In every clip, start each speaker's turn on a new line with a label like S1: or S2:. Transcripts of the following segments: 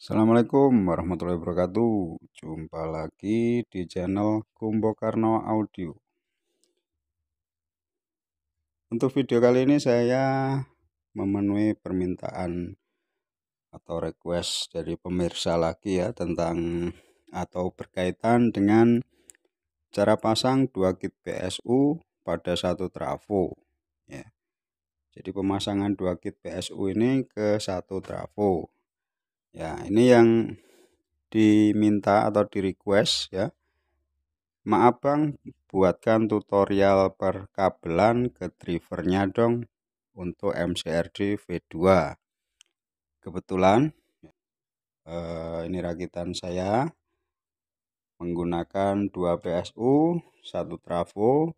S1: Assalamualaikum warahmatullahi wabarakatuh Jumpa lagi di channel Kumbo Karno Audio Untuk video kali ini saya memenuhi permintaan atau request dari pemirsa lagi ya tentang atau berkaitan dengan cara pasang dua kit PSU pada satu trafo ya. Jadi pemasangan dua kit PSU ini ke satu trafo ya ini yang diminta atau di request ya maaf bang buatkan tutorial perkabelan ke drivernya dong untuk MCRD V2 kebetulan eh, ini rakitan saya menggunakan 2 PSU satu trafo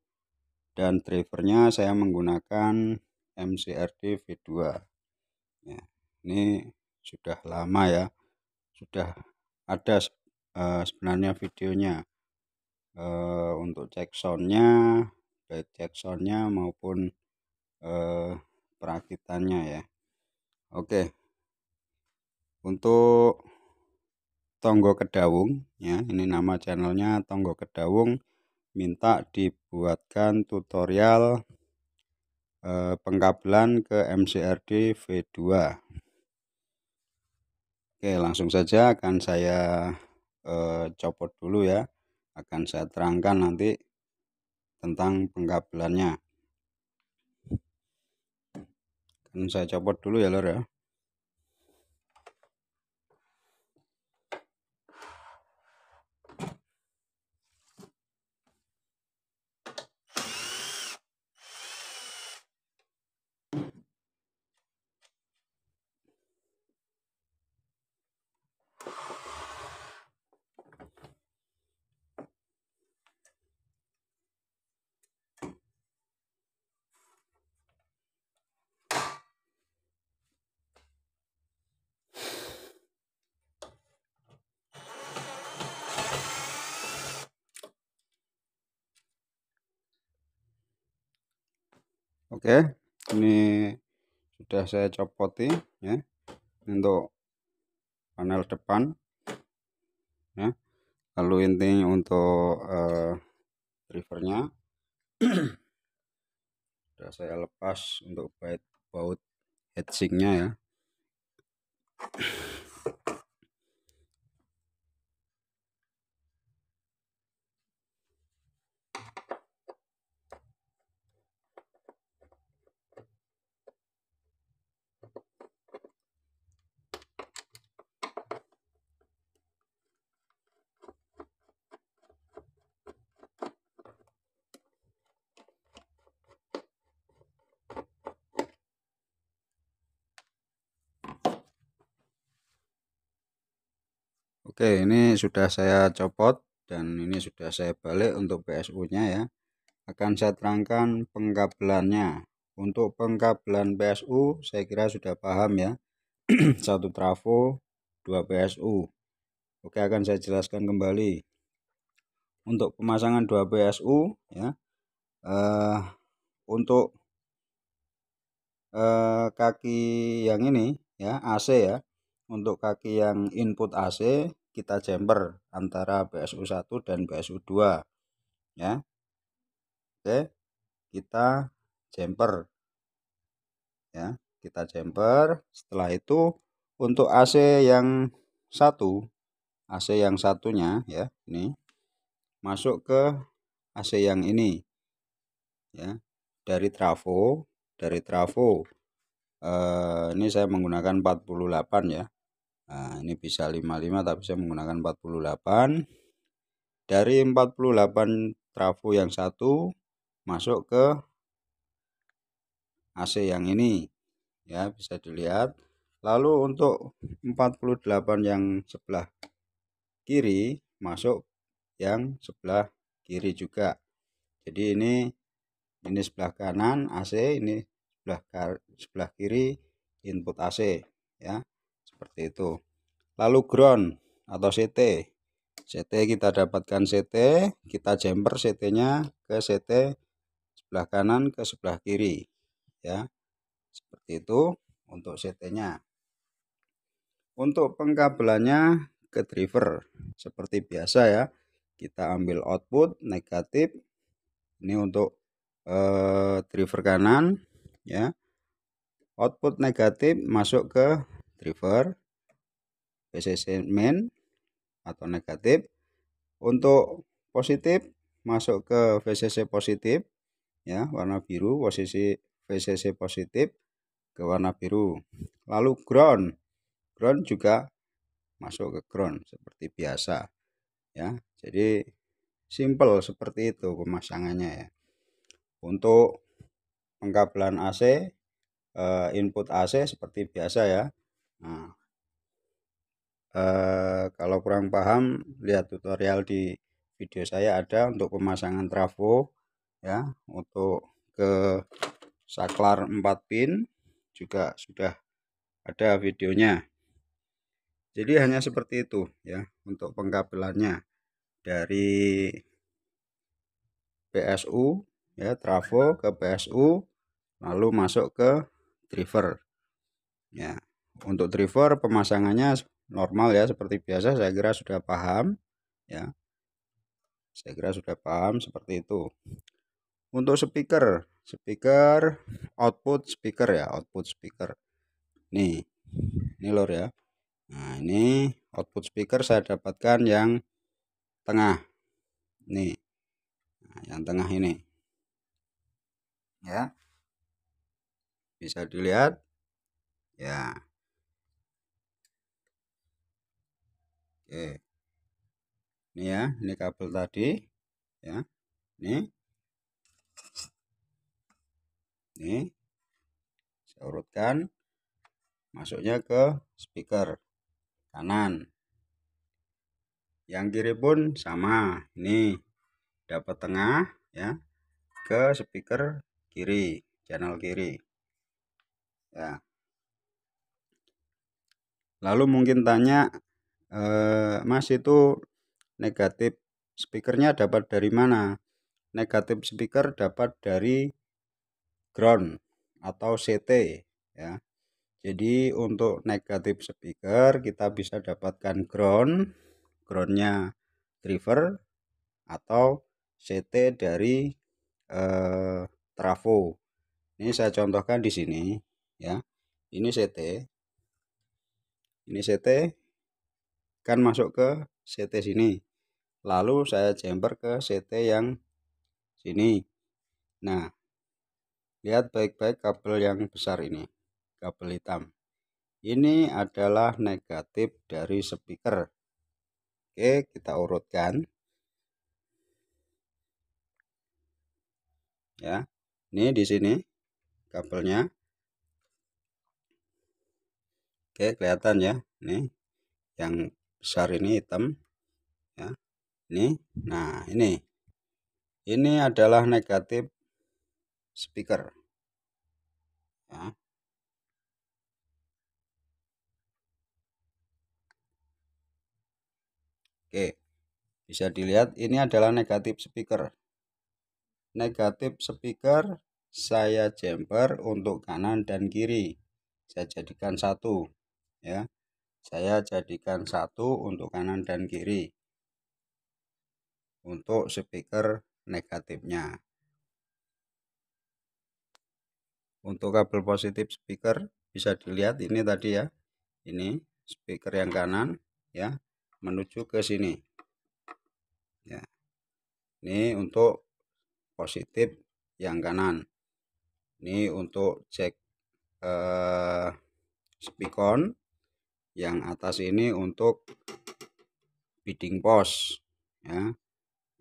S1: dan drivernya saya menggunakan MCRD V2 ya, ini sudah lama ya sudah ada uh, sebenarnya videonya uh, untuk cek soundnya baik cek soundnya maupun uh, perakitannya ya oke okay. untuk Tonggo Kedawung ya ini nama channelnya Tonggo Kedawung minta dibuatkan tutorial eh, pengkabelan ke MCRD V2 Oke, langsung saja akan saya eh, copot dulu ya. Akan saya terangkan nanti tentang pengkabelannya. Akan saya copot dulu ya, lor ya. Oke, ini sudah saya copoti ya untuk panel depan. Ya. Lalu ini untuk uh, drivernya sudah saya lepas untuk baut baut ya. Oke, ini sudah saya copot dan ini sudah saya balik untuk PSU-nya ya. Akan saya terangkan pengkabelannya. Untuk pengkabelan PSU saya kira sudah paham ya. Satu trafo, dua PSU. Oke, akan saya jelaskan kembali. Untuk pemasangan dua PSU ya. Eh, untuk eh, kaki yang ini ya, AC ya. Untuk kaki yang input AC kita jumper antara BSU1 dan BSU2 ya oke kita jumper ya kita jumper setelah itu untuk AC yang satu AC yang satunya ya ini masuk ke AC yang ini ya dari trafo dari trafo eh, ini saya menggunakan 48 ya nah, ini bisa 55 tapi saya menggunakan 48 dari 48 trafo yang satu masuk ke AC yang ini ya bisa dilihat lalu untuk 48 yang sebelah kiri masuk yang sebelah kiri juga jadi ini ini sebelah kanan AC ini sebelah sebelah kiri input AC ya seperti itu lalu ground atau CT CT kita dapatkan CT kita jumper CT nya ke CT sebelah kanan ke sebelah kiri ya seperti itu untuk CT nya untuk pengkabelannya ke driver seperti biasa ya kita ambil output negatif ini untuk eh, driver kanan ya output negatif masuk ke driver VCC Main atau negatif untuk positif masuk ke VCC positif ya warna biru posisi VCC positif ke warna biru lalu ground ground juga masuk ke ground seperti biasa ya jadi simple seperti itu pemasangannya ya untuk pengkabelan AC eh, input AC seperti biasa ya Nah, eh, kalau kurang paham, lihat tutorial di video saya ada untuk pemasangan trafo ya, untuk ke saklar 4 pin juga sudah ada videonya. Jadi hanya seperti itu ya untuk pengkabelannya dari PSU ya trafo ke PSU lalu masuk ke driver ya untuk driver pemasangannya normal ya seperti biasa saya kira sudah paham ya saya kira sudah paham seperti itu untuk speaker speaker output speaker ya output speaker nih ini lor ya nah ini output speaker saya dapatkan yang tengah nih nah, yang tengah ini ya bisa dilihat ya Oke. Ini ya, ini kabel tadi ya. Ini. Ini saya urutkan masuknya ke speaker kanan. Yang kiri pun sama. Ini dapat tengah ya ke speaker kiri, channel kiri. Ya. Lalu mungkin tanya eh, Mas itu negatif speakernya dapat dari mana? Negatif speaker dapat dari ground atau CT ya. Jadi untuk negatif speaker kita bisa dapatkan ground, groundnya driver atau CT dari eh, trafo. Ini saya contohkan di sini ya. Ini CT. Ini CT kan masuk ke CT sini lalu saya jumper ke CT yang sini nah lihat baik-baik kabel yang besar ini kabel hitam ini adalah negatif dari speaker Oke, kita urutkan. Ya. Ini di sini kabelnya. Oke, kelihatan ya. Ini yang besar ini hitam ya ini nah ini ini adalah negatif speaker ya. oke bisa dilihat ini adalah negatif speaker negatif speaker saya jumper untuk kanan dan kiri saya jadikan satu ya saya jadikan satu untuk kanan dan kiri untuk speaker negatifnya untuk kabel positif speaker bisa dilihat ini tadi ya ini speaker yang kanan ya menuju ke sini ya ini untuk positif yang kanan ini untuk cek eh, speakon yang atas ini untuk bidding pos ya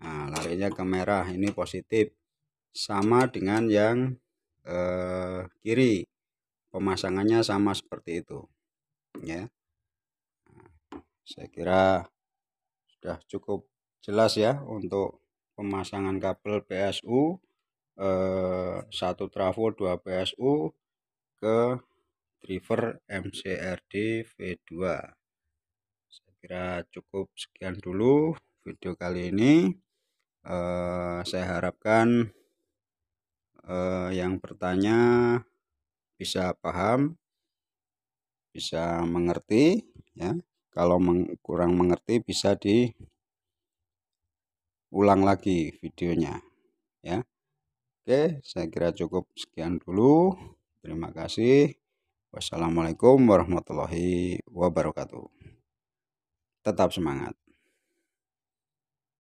S1: nah, larinya ke merah ini positif sama dengan yang eh, kiri pemasangannya sama seperti itu ya saya kira sudah cukup jelas ya untuk pemasangan kabel PSU eh, satu trafo 2 PSU ke driver MCRD V2 saya kira cukup sekian dulu video kali ini uh, saya harapkan uh, yang bertanya bisa paham bisa mengerti ya kalau meng kurang mengerti bisa diulang lagi videonya ya Oke, saya kira cukup sekian dulu. Terima kasih. Wassalamualaikum warahmatullahi wabarakatuh. Tetap semangat.